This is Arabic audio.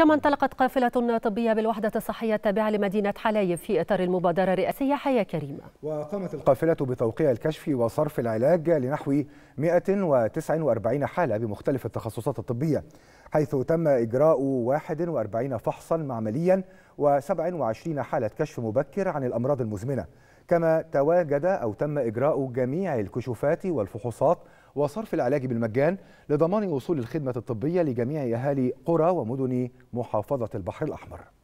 كما انطلقت قافلة طبية بالوحدة الصحية التابعة لمدينة حلايب في إطار المبادرة الرئاسية حياة كريمة وقامت القافلة بتوقيع الكشف وصرف العلاج لنحو 149 حالة بمختلف التخصصات الطبية حيث تم إجراء 41 فحصا معمليا و27 حالة كشف مبكر عن الأمراض المزمنة كما تواجد أو تم إجراء جميع الكشوفات والفحوصات وصرف العلاج بالمجان لضمان وصول الخدمة الطبية لجميع أهالي قرى ومدن محافظة البحر الأحمر